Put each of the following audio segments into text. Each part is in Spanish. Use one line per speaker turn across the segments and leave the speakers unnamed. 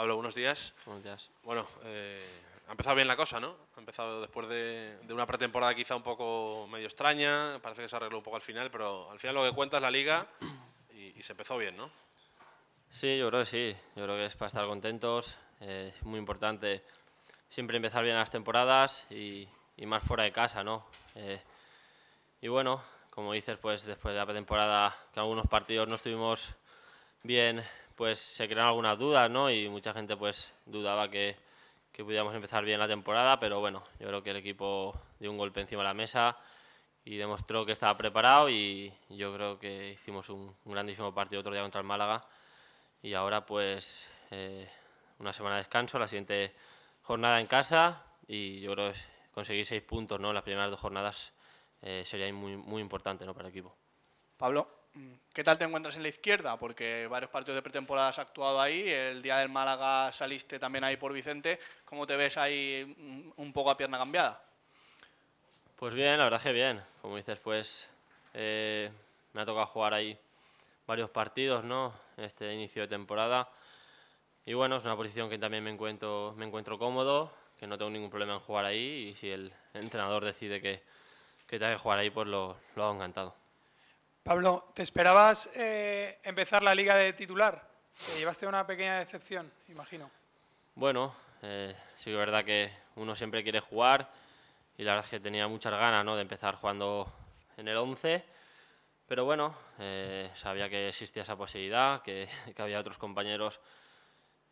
Pablo, buenos días. Bueno, eh, ha empezado bien la cosa, ¿no? Ha empezado después de, una pretemporada quizá un poco medio extraña, parece que se arregló un poco al final, pero al final lo que cuenta es la liga y, se empezó bien, ¿no? Sí, yo creo que sí. Yo creo que es para estar contentos. Eh, es muy importante siempre empezar bien las temporadas y, más fuera de casa, ¿no? Eh, y bueno, como dices, pues después de la pretemporada que algunos partidos no estuvimos bien pues se crearon algunas dudas, ¿no? Y mucha gente pues dudaba que, que pudiéramos empezar bien la temporada, pero bueno, yo creo que el equipo dio un golpe encima de la mesa y demostró que estaba preparado y yo creo que hicimos un, grandísimo partido otro día contra el Málaga y ahora pues eh, una semana de descanso, la siguiente jornada en casa y yo creo que conseguir seis puntos ¿no? en las primeras dos jornadas eh, sería muy, muy importante ¿no? para el equipo. Pablo. Mm, ¿Qué tal te encuentras en la izquierda? Porque varios partidos de pretemporada has actuado ahí, el día del Málaga saliste también ahí por Vicente. ¿Cómo te ves ahí mm, un poco a pierna cambiada? Pues bien, la verdad que bien. Como dices, pues eh, me ha tocado jugar ahí varios partidos, ¿no? Este inicio de temporada. Y bueno, es una posición que también me encuentro, me encuentro cómodo, que no tengo ningún problema en jugar ahí y si el entrenador decide que, que te que jugar ahí, pues lo, lo ha encantado. Pablo, ¿te esperabas eh, empezar la liga de titular? llevaste una pequeña decepción, imagino. Bueno, eh, sí que es verdad que uno siempre quiere jugar y la verdad es que tenía muchas ganas de empezar jugando en el 11, pero bueno, eh, sabía que existía esa posibilidad, que, había otros compañeros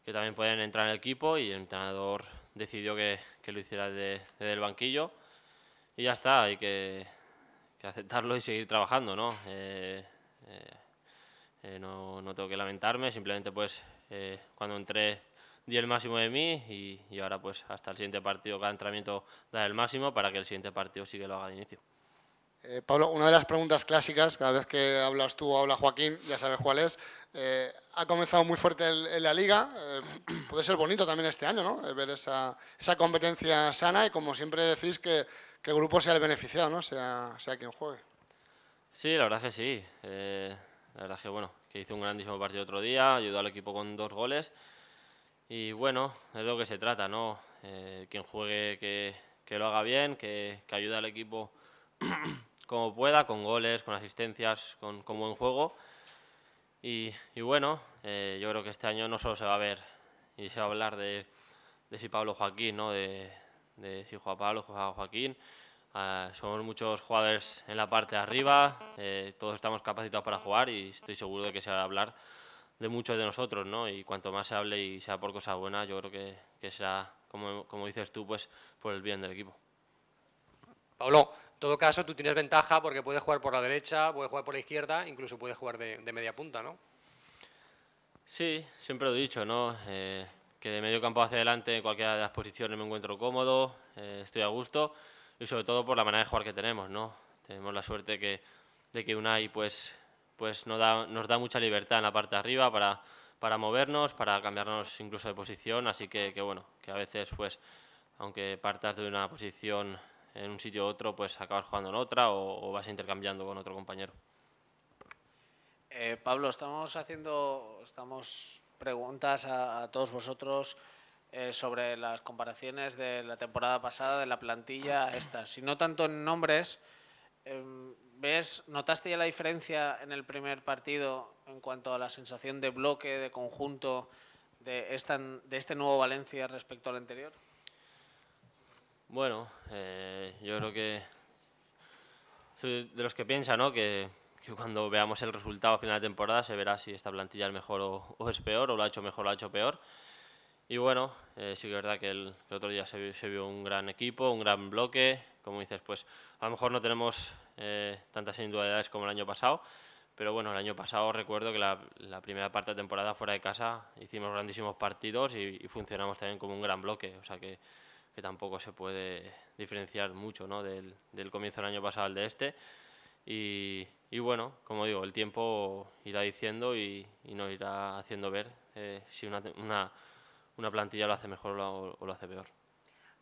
que también pueden entrar en el equipo y el entrenador decidió que, lo hiciera desde, el banquillo y ya está, y que que aceptarlo y seguir trabajando, eh, eh, eh, ¿no? ¿no? tengo que lamentarme, simplemente pues cuando entré di el máximo de mí y, ahora pues hasta el siguiente partido, cada entrenamiento da el máximo para que el siguiente partido sí que lo haga de inicio. Eh, Pablo, una de las preguntas clásicas, cada vez que hablas tú o habla Joaquín, ya sabes cuál es. Eh, ha comenzado muy fuerte en la liga. Eh, puede ser bonito también este año, ¿no? Ver esa, competencia sana y, como siempre decís, que, el grupo sea el beneficiado, ¿no? Sea, sea quien juegue. Sí, la verdad que sí. la verdad que, bueno, que hizo un grandísimo partido otro día, ayudó al equipo con dos goles. Y bueno, es lo que se trata, ¿no? quien juegue que, lo haga bien, que, que ayude al equipo como pueda, con goles, con asistencias, con, buen juego. Y, bueno, eh, yo creo que este año no solo se va a ver y se va a hablar de, si Pablo Joaquín, ¿no? de, si juega Pablo, juega Joaquín. Ah, somos muchos jugadores en la parte de arriba, eh, todos estamos capacitados para jugar y estoy seguro de que se va a hablar de muchos de nosotros, ¿no? Y cuanto más se hable y sea por cosas buenas, yo creo que, que será, como, como, dices tú, pues por el bien del equipo. Pablo, todo caso, tú tienes ventaja porque puedes jugar por la derecha, puedes jugar por la izquierda, incluso puedes jugar de, media punta, ¿no? Sí, siempre lo he dicho, ¿no? Eh, que de medio campo hacia adelante, en cualquiera de las posiciones me encuentro cómodo, eh, estoy a gusto y sobre todo por la manera de jugar que tenemos, ¿no? Tenemos la suerte que, de que Unai pues, pues nos, da, nos da mucha libertad en la parte de arriba para, para movernos, para cambiarnos incluso de posición, así que, que bueno, que a veces pues aunque partas de una posición en un sitio u otro, pues acabas jugando en otra o, vas intercambiando con otro compañero. Eh, Pablo, estamos haciendo estamos preguntas a, todos vosotros eh, sobre las comparaciones de la temporada pasada de la plantilla a esta. Si no tanto en nombres, em, ¿ves, ¿notaste ya la diferencia en el primer partido en cuanto a la sensación de bloque, de conjunto de, esta, de este nuevo Valencia respecto al anterior? Bueno, eh, yo creo que soy de los que piensan ¿no? que, cuando veamos el resultado a final de temporada se verá si esta plantilla es mejor o, es peor, o lo ha hecho mejor o lo ha hecho peor. Y bueno, eh, sí que es verdad que el, otro día se, vio un gran equipo, un gran bloque. Como dices, pues a lo mejor no tenemos eh, tantas individualidades como el año pasado, pero bueno, el año pasado recuerdo que la, primera parte de temporada fuera de casa hicimos grandísimos partidos y funcionamos también como un gran bloque. O sea que que tampoco se puede diferenciar mucho ¿no? del, del, comienzo del año pasado al de este. Y, y, bueno, como digo, el tiempo irá diciendo y, y nos irá haciendo ver eh, si una, una, una, plantilla lo hace mejor o, lo hace peor.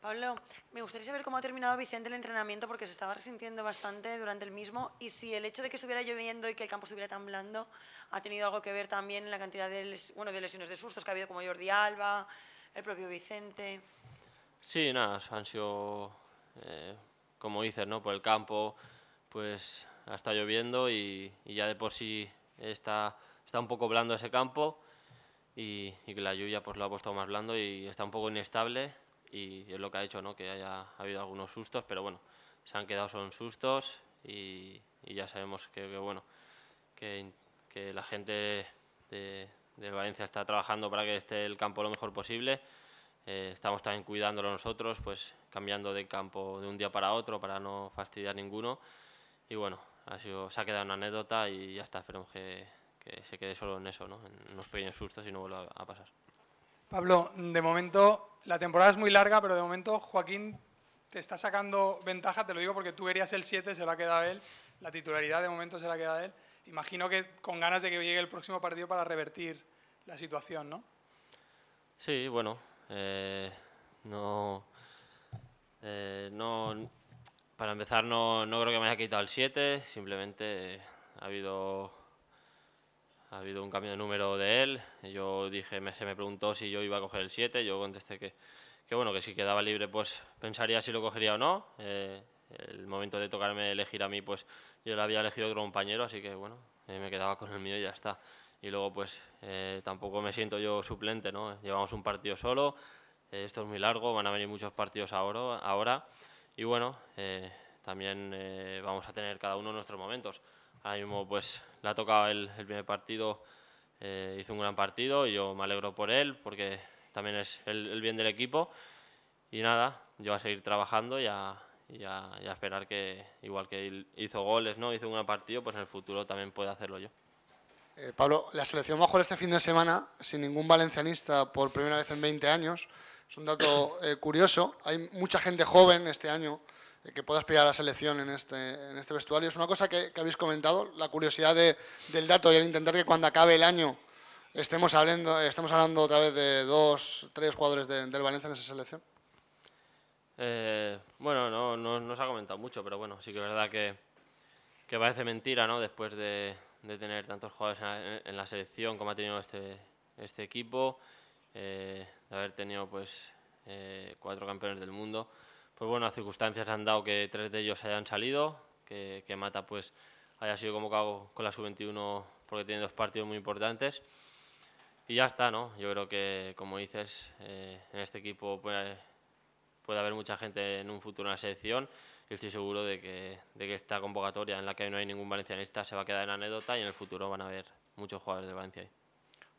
Pablo, me gustaría saber cómo ha terminado Vicente el entrenamiento porque se estaba resintiendo bastante durante el mismo y si el hecho de que estuviera lloviendo y que el campo estuviera tan blando ha tenido algo que ver también en la cantidad de, bueno, de lesiones de sustos que ha habido como Jordi Alba, el propio Vicente. Sí, nada, han sido, eh, como dices, ¿no? por el campo, pues ha estado lloviendo y, ya de por sí está, un poco blando ese campo y, la lluvia pues lo ha puesto más blando y está un poco inestable y es lo que ha hecho, ¿no? que haya habido algunos sustos, pero bueno, se han quedado son sustos y, ya sabemos que, bueno, que, la gente de Valencia está trabajando para que esté el campo lo mejor posible. Eh, estamos también cuidándolo nosotros, pues cambiando de campo de un día para otro para no fastidiar ninguno. Y bueno, ha se ha quedado una anécdota y ya está, esperemos que, que se quede solo en eso, ¿no? en unos pequeños sustos y no vuelva a pasar. Pablo, de momento la temporada es muy larga, pero de momento Joaquín te está sacando ventaja, te lo digo porque tú querías el 7, se lo ha quedado él, la titularidad de momento se la queda él. Imagino que con ganas de que llegue el próximo partido para revertir la situación, ¿no? Sí, bueno, eh, no, eh, no, para empezar, no, no creo que me haya quitado el 7, simplemente ha habido, ha habido un cambio de número de él. Yo dije, me, se me preguntó si yo iba a coger el 7, yo contesté que, bueno, que si quedaba libre, pues pensaría si lo cogería o no. Eh, el momento de tocarme elegir a mí, pues yo lo había elegido otro compañero, así que bueno, me quedaba con el mío y ya está y luego pues eh, tampoco me siento yo suplente, ¿no? Llevamos un partido solo, eh, esto es muy largo, van a venir muchos partidos ahora, y bueno, eh, también vamos a tener cada uno nuestros momentos. Ahora mismo pues le ha tocado el, primer partido, hizo un gran partido y yo me alegro por él porque también es el, bien del equipo y nada, yo a seguir trabajando y a, esperar que igual que hizo goles, no hizo un gran partido, pues en el futuro también pueda hacerlo yo. Eh, Pablo, la selección va a jugar este fin de semana sin ningún valencianista por primera vez en 20 años. Es un dato eh, curioso. Hay mucha gente joven este año eh, que pueda aspirar a la selección en este, este vestuario. Es una cosa que, habéis comentado, la curiosidad del dato y el intentar que cuando acabe el año estemos hablando, estamos hablando otra vez de dos, tres jugadores del Valencia en esa selección. bueno, no, no, se ha comentado mucho, pero bueno, sí que es verdad que, que parece mentira, ¿no? Después de, de tener tantos jugadores en la selección como ha tenido este, este equipo, eh, de haber tenido pues eh, cuatro campeones del mundo. Pues bueno, las circunstancias han dado que tres de ellos hayan salido, que, que Mata pues haya sido convocado con la sub-21 porque tiene dos partidos muy importantes. Y ya está, ¿no? Yo creo que, como dices, eh, en este equipo puede, puede haber mucha gente en un futuro en la selección estoy seguro de que, de que esta convocatoria en la que no hay ningún valencianista se va a quedar en anécdota y en el futuro van a haber muchos jugadores de Valencia ahí.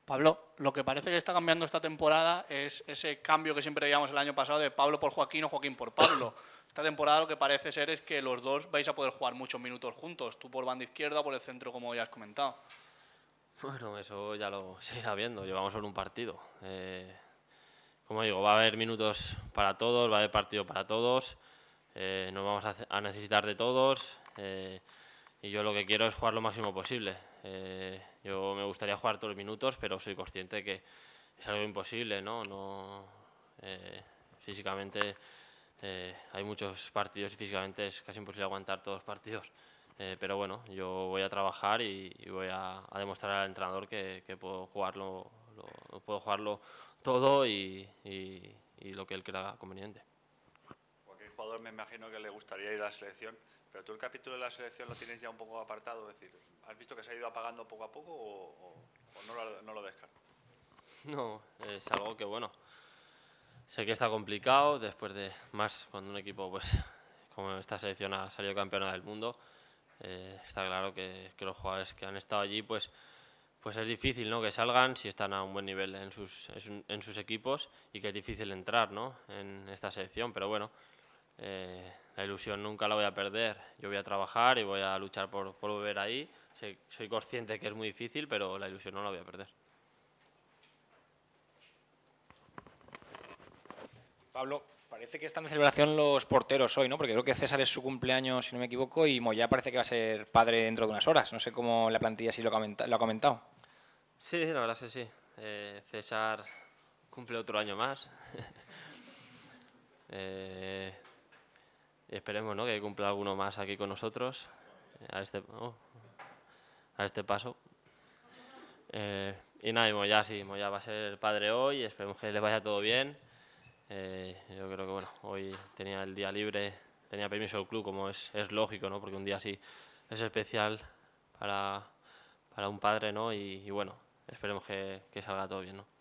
Pablo, lo que parece que está cambiando esta temporada es ese cambio que siempre veíamos el año pasado de Pablo por Joaquín o Joaquín por Pablo. Esta temporada lo que parece ser es que los dos vais a poder jugar muchos minutos juntos, tú por banda izquierda o por el centro, como ya has comentado. Bueno, eso ya lo se irá viendo, llevamos solo un partido. Eh, como digo, va a haber minutos para todos, va a haber partido para todos. Eh, nos vamos a, necesitar de todos eh, y yo lo que quiero es jugar lo máximo posible. Eh, yo me gustaría jugar todos los minutos, pero soy consciente que es algo imposible, ¿no? no físicamente hay muchos partidos y físicamente es casi imposible aguantar todos los partidos. pero bueno, yo voy a trabajar y, voy a, demostrar al entrenador que, puedo jugarlo, puedo todo y, y lo que él crea conveniente jugador me imagino que le gustaría ir a la selección, pero tú el capítulo de la selección lo tienes ya un poco apartado, es decir, ¿has visto que se ha ido apagando poco a poco o, no, lo, no No, es algo que bueno, sé que está complicado, después de más cuando un equipo pues como esta selección ha salido campeona del mundo, eh, está claro que, que, los jugadores que han estado allí pues pues es difícil ¿no? que salgan si están a un buen nivel en sus, en sus equipos y que es difícil entrar ¿no? en esta selección. Pero bueno, eh, la ilusión nunca la voy a perder. Yo voy a trabajar y voy a luchar por, volver ahí. Soy, consciente que es muy difícil, pero la ilusión no la voy a perder. Pablo, parece que están en celebración los porteros hoy, ¿no? Porque creo que César es su cumpleaños, si no me equivoco, y Moya parece que va a ser padre dentro de unas horas. No sé cómo la plantilla si lo, ha comentado. Sí, la verdad es que sí. Eh, César cumple otro año más. eh, esperemos ¿no? que cumpla alguno más aquí con nosotros eh, a este, oh, a este paso. Eh, y nada, y Moya sí, Moya va a ser padre hoy, esperemos que le vaya todo bien. Eh, yo creo que bueno, hoy tenía el día libre, tenía permiso del club, como es, lógico, ¿no? porque un día así es especial para, un padre, ¿no? Y, bueno, esperemos que, que salga todo bien, ¿no?